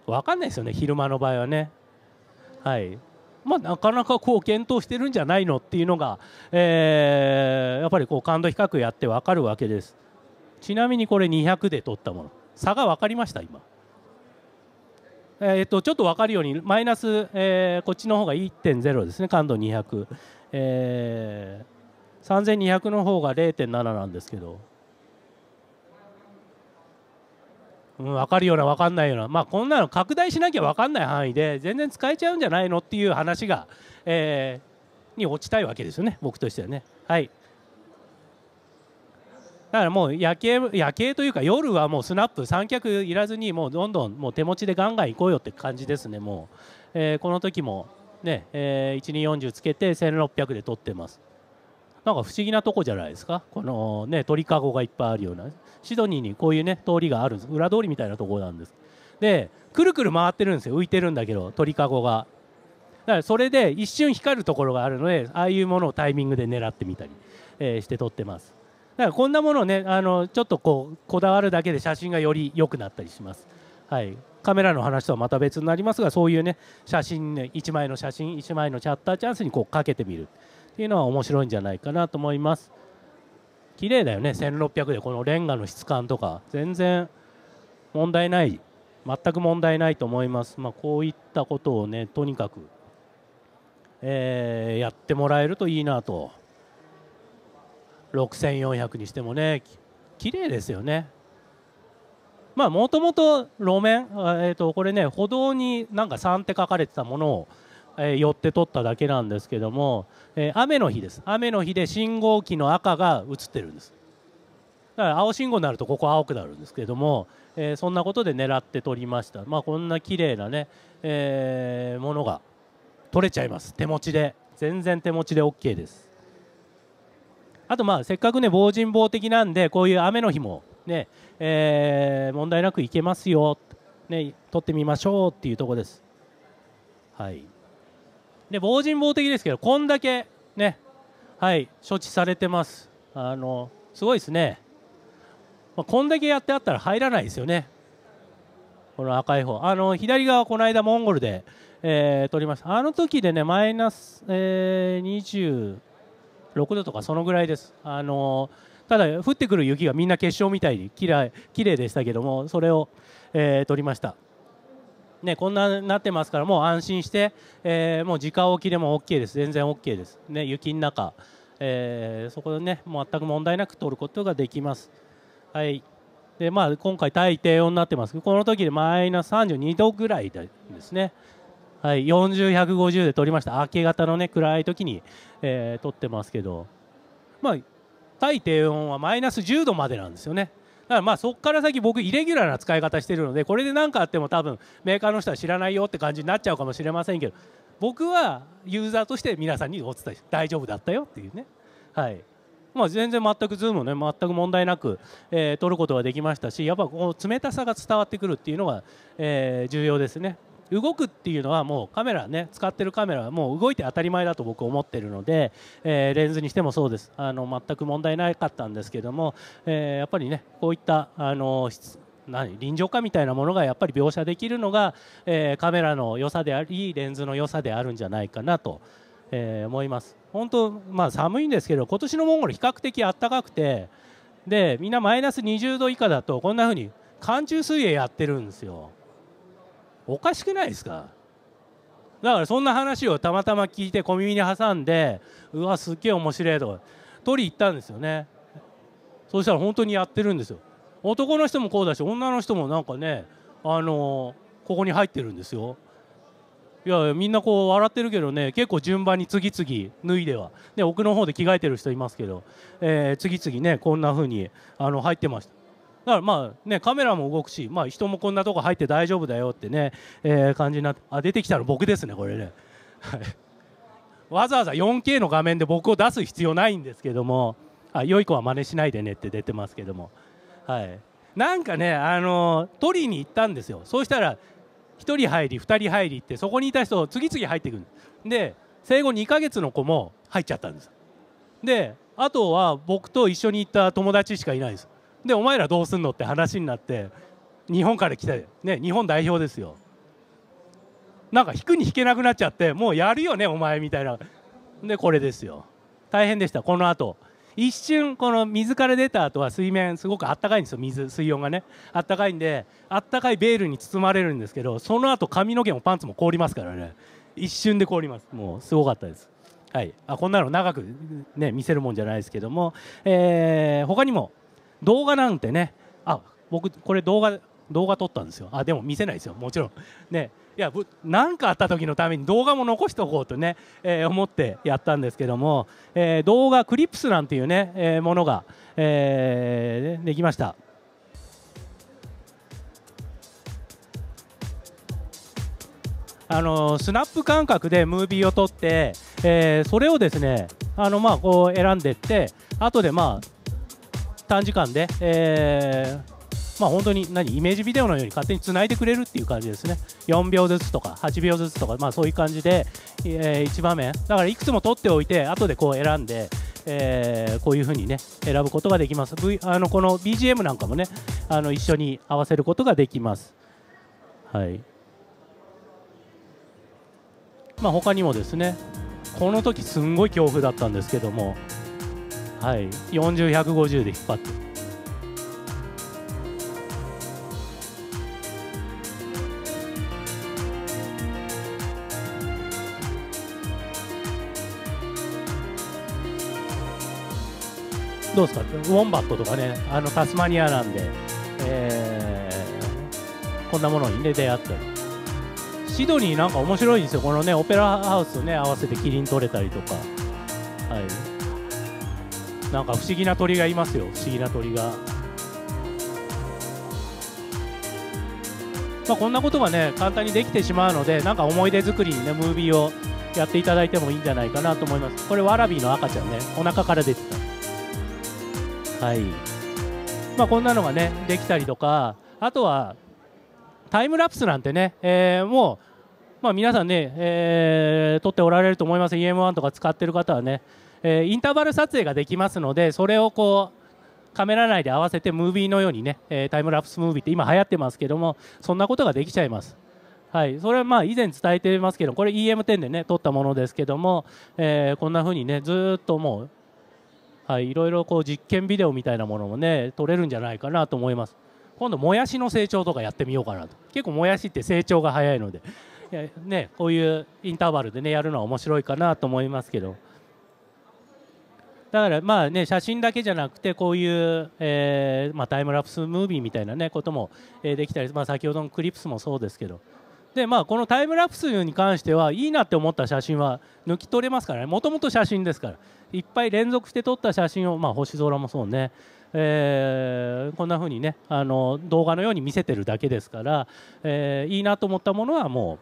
分かんないですよね昼間の場合はね。はいまあ、なかなかこう検討してるんじゃないのっていうのが、えー、やっぱりこう感度比較やって分かるわけですちなみにこれ200で取ったもの差が分かりました今、えー、っとちょっと分かるようにマイナス、えー、こっちの方が1.0ですね感度200、えー、3200の方が0.7なんですけどうん、分かるような分かんないような、まあ、こんなの拡大しなきゃ分かんない範囲で全然使えちゃうんじゃないのっていう話が、えー、に落ちたいわけですよね、僕としてはね。はいだからもう夜景夜景というか夜はもうスナップ三脚いらずにもうどんどんもう手持ちでガンガン行こうよって感じですねもう、えー、この時もね、えー、1240つけて1600で撮ってますなんか不思議なとこじゃないですかこのね鳥かごがいっぱいあるようなシドニーにこういうね通りがあるんです裏通りみたいなとこなんですでくるくる回ってるんですよ浮いてるんだけど鳥かごがだからそれで一瞬光るところがあるのでああいうものをタイミングで狙ってみたり、えー、して撮ってますだからこんなものをねあのちょっとこうこだわるだけで写真がより良くなったりしますはいカメラの話とはまた別になりますがそういうね写真ね1枚の写真1枚のチャッターチャンスにこうかけてみるっていうのは面白いんじゃないかなと思います綺麗だよね1600でこのレンガの質感とか全然問題ない全く問題ないと思います、まあ、こういったことをねとにかく、えー、やってもらえるといいなと6400にしてもね綺麗ですよねまあもともと路面、えー、とこれね歩道になんか3って書かれてたものをえ寄って取っただけなんですけども、え雨の日です雨の日で信号機の赤が映ってるんですだから青信号になるとここ青くなるんですけども、えそんなことで狙って撮りましたまあこんな綺麗なね、えものが取れちゃいます手持ちで全然手持ちで OK ですあとまあせっかくね防塵防的なんでこういう雨の日もね、えー、問題なくいけますよ、ね、取ってみましょうっていうとこです。はいで防人防的ですけど、こんだけね、はい、処置されてます。あのすごいですね。まあ、こんだけやってあったら入らないですよね。この赤い方。あの左側、この間モンゴルで、えー、取りました。あの時でね、マイナス、えー、26度とかそのぐらいです。あのただ、降ってくる雪がみんな結晶みたいにきれいでしたけども、それを、えー、取りました。ね、こんなになってますからもう安心して、えー、もう間置きでも OK です全然 OK です、ね、雪の中、えー、そこで、ね、全く問題なく取ることができます。はいでまあ、今回、大低温になってますけどこの時でマイナス32度ぐらいですね、はい、40、150で取りました明け方の、ね、暗い時に、えー、取ってますけど、まあ、大低温はマイナス10度までなんですよね。からまあそこから先僕イレギュラーな使い方してるのでこれで何かあっても多分メーカーの人は知らないよって感じになっちゃうかもしれませんけど僕はユーザーとして皆さんにお伝え大丈夫だったよっていうね。はいまあ、全然全くズームね全く問題なく、えー、取ることができましたしやっぱこの冷たさが伝わってくるっていうのが、えー、重要ですね。動くっていうのはもうカメラね使ってるカメラはもう動いて当たり前だと僕思ってるので、えー、レンズにしてもそうですあの全く問題なかったんですけども、えー、やっぱりねこういったあの何臨場感みたいなものがやっぱり描写できるのが、えー、カメラの良さでありレンズの良さであるんじゃないかなと、え思います本当、まあ、寒いんですけど今年のモンゴル比較的暖かくてでみんなマイナス20度以下だとこんな風に寒中水泳やってるんですよ。おかしくないですかだからそんな話をたまたま聞いて小耳に挟んでうわすっげえ面白いとか取り行ったんですよねそうしたら本当にやってるんですよ男の人もこうだし女の人もなんかねあのー、ここに入ってるんですよいやみんなこう笑ってるけどね結構順番に次々脱いでは、で奥の方で着替えてる人いますけど、えー、次々ねこんな風にあの入ってましただからまあねカメラも動くし、まあ、人もこんなとこ入って大丈夫だよってね、えー、感じになってあ出てきたの僕ですねこれね。はいわざわざ 4K の画面で僕を出す必要ないんですけどもあ良い子は真似しないでねって出てますけども、はい、なんかね、あのー、取りに行ったんですよそうしたら1人入り2人入りってそこにいた人次々入っていくんでで生後2ヶ月の子も入っちゃったんですであとは僕と一緒に行った友達しかいないですでお前らどうすんのって話になって日本から来て、ね、日本代表ですよなんか引くに引けなくなっちゃってもうやるよねお前みたいなでこれですよ大変でしたこの後一瞬この水から出た後は水面すごくあったかいんですよ水水温がねあったかいんであったかいベールに包まれるんですけどその後髪の毛もパンツも凍りますからね一瞬で凍りますもうすごかったですはいあこんなの長くね見せるもんじゃないですけども、えー、他にも動画なんてねあ僕これ動画動画撮ったんですよあでも見せないですよもちろんねいや何かあった時のために動画も残しておこうとね、えー、思ってやったんですけども、えー、動画クリップスなんていうね、えー、ものが、えー、できました。あのスナップ感覚でムービーを撮って、えー、それをですねあのまあこう選んでいって後でまあ短時間で、えー、まあ、本当に何イメージビデオのように勝手につないでくれるっていう感じですね4秒ずつとか8秒ずつとか、まあ、そういう感じで、えー、1場面だからいくつも撮っておいて後でこう選んで、えー、こういうふうにね選ぶことができます、v、あのこの BGM なんかもねあの一緒に合わせることができます。はいまあ、他にもですねこの時すんごい恐怖だったんですけどもはい、40150で引っ張って。どうですかウォンバットとかねあのタスマニアなんで、えー、こんなものに、ね、出会ったりシドニーなんか面白いですよこのねオペラハウスね合わせてキリン取れたりとかはいなんか不思議な鳥がいますよ不思議な鳥が。まあ、こんなことがね簡単にできてしまうのでなんか思い出作りにねムービーをやっていただいてもいいんじゃないかなと思いますこれワラビーの赤ちゃんねお腹から出てたはいまあこんなのがねできたりとかあとはタイムラプスなんてね、えー、もうまあ、皆さんね、えー、撮っておられると思います EM1 とか使ってる方はねえインターバル撮影ができますのでそれをこうカメラ内で合わせてムービーのようにね、えタイムラプスムービーって今流行ってますけどもそんなことができちゃいます。はい、それはまあ以前伝えてますけどこれ EM10 でね撮ったものですけども、えー、こんな風にねずっともう、はい、いろいろこう実験ビデオみたいなものもね撮れるんじゃないかなと思います今度もやしの成長とかやってみようかなと結構もやしって成長が早いのでねこういうインターバルでねやるのは面白いかなと思いますけどだからまあね写真だけじゃなくてこういう、えーまあ、タイムラプスムービーみたいな、ね、ことも、えできたり、まあ、先ほどのクリップスもそうですけどで、まあ、このタイムラプスに関してはいいなって思った写真は抜き取れますからねもともと写真ですからいっぱい連続して撮った写真を、まあ、星空もそうねえー、こんな風にねあの動画のように見せてるだけですから、えー、いいなと思ったものはも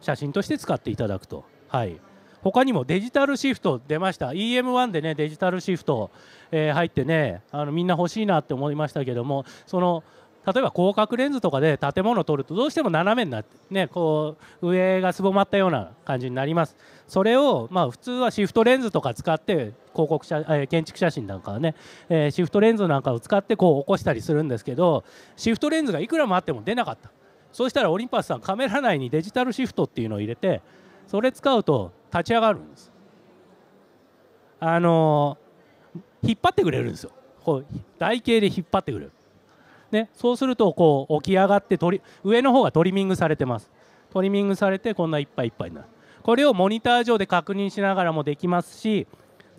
う写真として使っていただくと。はい他にもデジタルシフト出ました EM1 でねデジタルシフト、えー、入ってねあのみんな欲しいなって思いましたけどもその例えば広角レンズとかで建物を撮るとどうしても斜めになって、ね、こう上がすぼまったような感じになりますそれを、まあ、普通はシフトレンズとか使って広告写、え建築写真なんかはね、えー、シフトレンズなんかを使ってこう起こしたりするんですけどシフトレンズがいくらもあっても出なかったそうしたらオリンパスさんカメラ内にデジタルシフトっていうのを入れてそれ使うと立ち上がるんですあの引っ張ってくれるんですよこう台形で引っ張ってくれる、ね、そうするとこう起き上がって取り上の方がトリミングされてますトリミングされてこんないっぱいっぱいになるこれをモニター上で確認しながらもできますし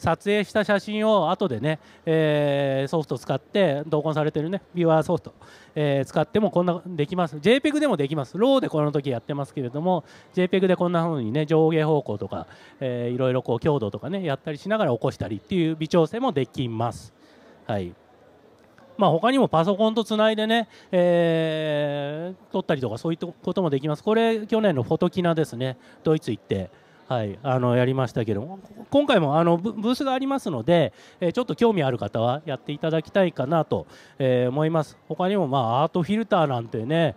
撮影した写真を後でね、えー、ソフト使って同梱されてるねビューアーソフト、えー、使ってもこんなできます JPEG でもできます RAW でこの時やってますけれども JPEG でこんな風にね上下方向とか、えー、いろいろこう強度とかねやったりしながら起こしたりっていう微調整もできます。はいまあ、他にもパソコンとつないでね、えー、撮ったりとかそういったこともできます。これ去年のフォトキナですねドイツ行ってはい、あのやりましたけど今回もあのブースがありますので、えちょっと興味ある方はやっていただきたいかなと、え思います他にも、まあ、アートフィルターなんてね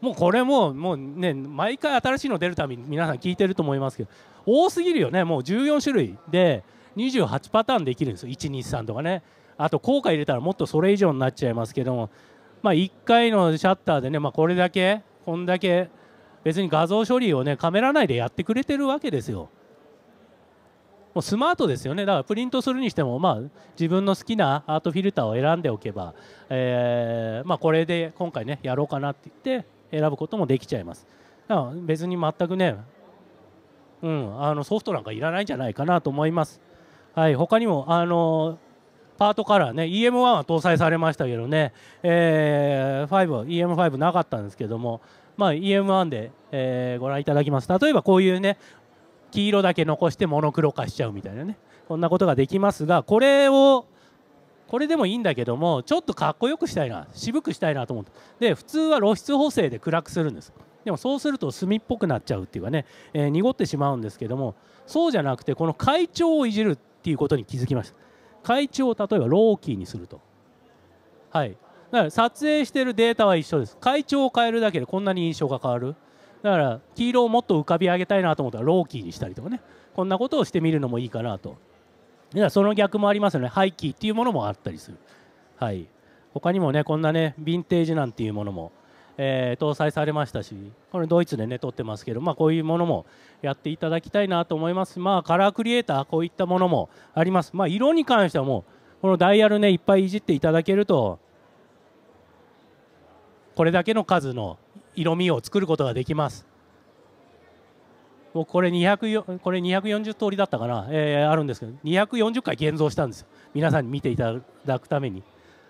もうこれももう、ね、毎回新しいの出るたびに皆さん聞いてると思いますけど多すぎるよねもう14種類で28パターンできるんですよ123とかねあと効果入れたらもっとそれ以上になっちゃいますけども、まあ、1回のシャッターでね、まあ、これだけこんだけ別に画像処理をねカメラ内でやってくれてるわけですよ。もうスマートですよねだからプリントするにしても、まあ、自分の好きなアートフィルターを選んでおけば、えー、まあ、これで今回ねやろうかなって言って選ぶこともできちゃいます。だから別に全くね、うん、あのソフトなんかいらないんじゃないかなと思います。はい、他にもあのパートカラーね EM1 は搭載されましたけどね、えー、5 EM5 なかったんですけども、まあ、EM1 で、えー、ご覧いただきます例えばこういうね黄色だけ残してモノクロ化しちゃうみたいなねこんなことができますがこれをこれでもいいんだけどもちょっとかっこよくしたいな渋くしたいなと思ってで普通は露出補正で暗くするんですでもそうすると墨っぽくなっちゃうっていうかね、えー、濁ってしまうんですけどもそうじゃなくてこの会長をいじるっていうことに気づきました会長を例えばローキーにするとはいだから撮影してるデータは一緒です会長を変えるだけでこんなに印象が変わるだから黄色をもっと浮かび上げたいなと思ったらローキーにしたりとかねこんなことをしてみるのもいいかなとだからその逆もありますよねハイキーっていうものもあったりするはい他にもねこんなねヴィンテージなんていうものもえー、搭載されましたしこれドイツでね撮ってますけど、まあ、こういうものもやっていただきたいなと思いますまあカラークリエイターこういったものもありますまあ、色に関してはもうこのダイヤルねいっぱいいじっていただけるとこれだけの数の色味を作ることができます僕これ200これ240通りだったかな、えー、あるんですけど240回現像したんですよ皆さんに見ていただくために、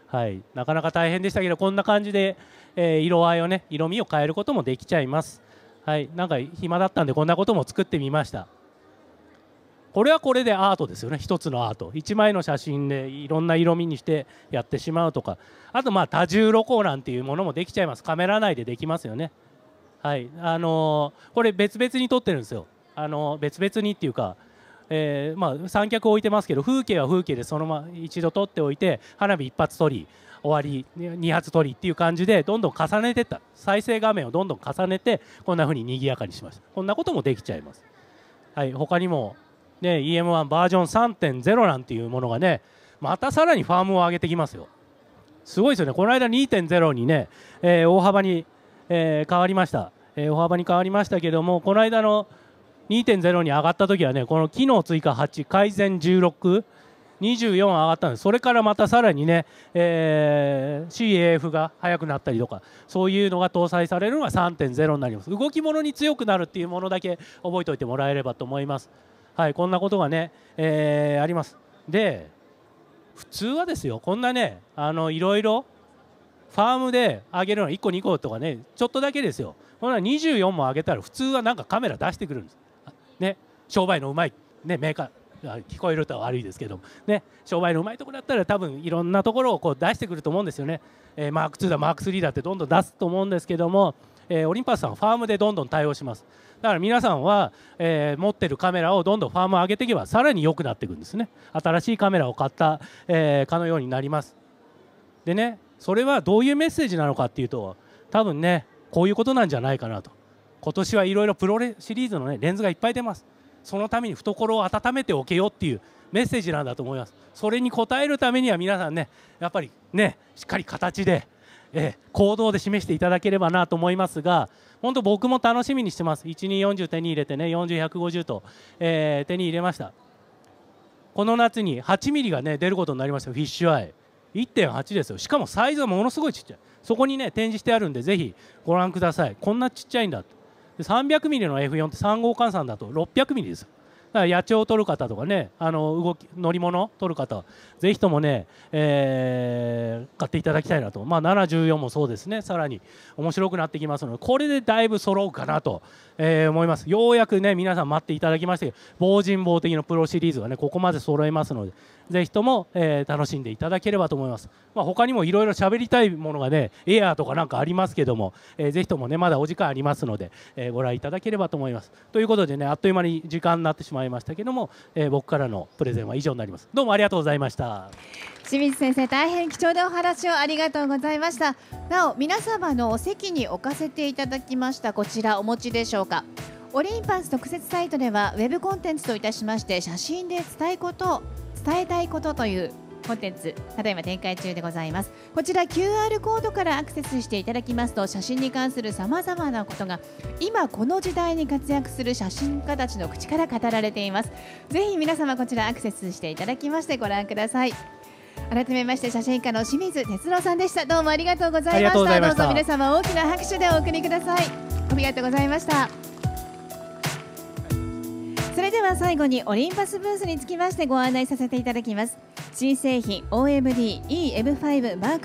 はい、なかなか大変でしたけどこんな感じで、えー、色合いをね色味を変えることもできちゃいますはいなんか暇だったんでこんなことも作ってみましたこれはこれでアートですよね一つのアート1枚の写真でいろんな色味にしてやってしまうとかあとまあ多重露光なんていうものもできちゃいますカメラ内でできますよねはいあのー、これ別々に撮ってるんですよあのー、別々にっていうかえー、まあ、三脚置いてますけど風景は風景でそのまま一度撮っておいて花火一発撮り終わり2発撮りっていう感じでどんどん重ねてった再生画面をどんどん重ねてこんな風に賑やかにしましたこんなこともできちゃいますはい他にもね、EM1 バージョン3.0なんていうものがねまたさらにファームを上げてきますよすごいですよねこの間2.0にね、えー、大幅に、えー、変わりました、えー、大幅に変わりましたけどもこの間の2.0に上がった時はねこの機能追加8改善16 24上がったんですそれからまたさらにね、えー、CAF が速くなったりとかそういうのが搭載されるのが3.0になります動き物に強くなるっていうものだけ覚えておいてもらえればと思います。はい、こんなことがね、えー、あります。で普通はですよこんなねあのいろいろファームで上げるの1個2個とかねちょっとだけですよこんな24も上げたら普通はなんかカメラ出してくるんです。ね、商売のうまい、ね、メーカー聞こえると悪いですけども、ね、商売のうまいところだったら多分いろんなところをこう出してくると思うんですよね、えー、マーク2だマーク3だってどんどん出すと思うんですけどもえー、オリンパスさんはファームでどんどん対応しますだから皆さんは、えー、持ってるカメラをどんどんファーム上げていけばさらに良くなっていくんですね新しいカメラを買った、えー、かのようになりますでねそれはどういうメッセージなのかっていうと多分ねこういうことなんじゃないかなと今年はいろいろプロレシリーズの、ね、レンズがいっぱい出ますそのために懐を温めておけよっていうメッセージなんだと思いますそれに応えるためには皆さんねやっぱりねしっかり形でえ行動で示していただければなと思いますが本当僕も楽しみにしてます1240手に入れてね40150と、えー、手に入れましたこの夏に8ミリがね出ることになりましたフィッシュアイ1.8ですよしかもサイズはものすごいちっちゃいそこにね展示してあるんでぜひご覧くださいこんなちっちゃいんだと300ミリの F4 って3号換算だと600ミリですから野鳥を取る方とかねあの動き乗り物を取る方ぜひともね、えー、買っていただきたいなと、まあ、74もそうですねさらに面白くなってきますのでこれでだいぶ揃うかなとえー、思います。ようやくね、皆さん待っていただきましたけど、防人防的のプロシリーズがね、ここまで揃えますので、ぜひとも、えー、楽しんでいただければと思います。まあ、他にもいろいろ喋りたいものがね、エアーとかなんかありますけども、えー、ぜひともね、まだお時間ありますので、えー、ご覧いただければと思います。ということでね、あっという間に時間になってしまいましたけども、えー、僕からのプレゼンは以上になります。どうもありがとうございました。清水先生、大変貴重なお話をありがとうございました。なお、皆様のお席に置かせていただきました、こちらお持ちでしょううかオリンパス特設サイトではウェブコンテンツといたしまして写真で伝えこと伝えたいことというコンテンツただいま展開中でございますこちら QR コードからアクセスしていただきますと写真に関するさまざまなことが今この時代に活躍する写真家たちの口から語られていますぜひ皆様こちらアクセスしていただきましてご覧ください改めまして写真家の清水哲郎さんでしたどうもありがとうございましたどうぞ皆様大きな拍手でお送りくださいありがとうございましたそれでは最後にオリンパスブースにつきましてご案内させていただきます新製品 OMD EM5 m a r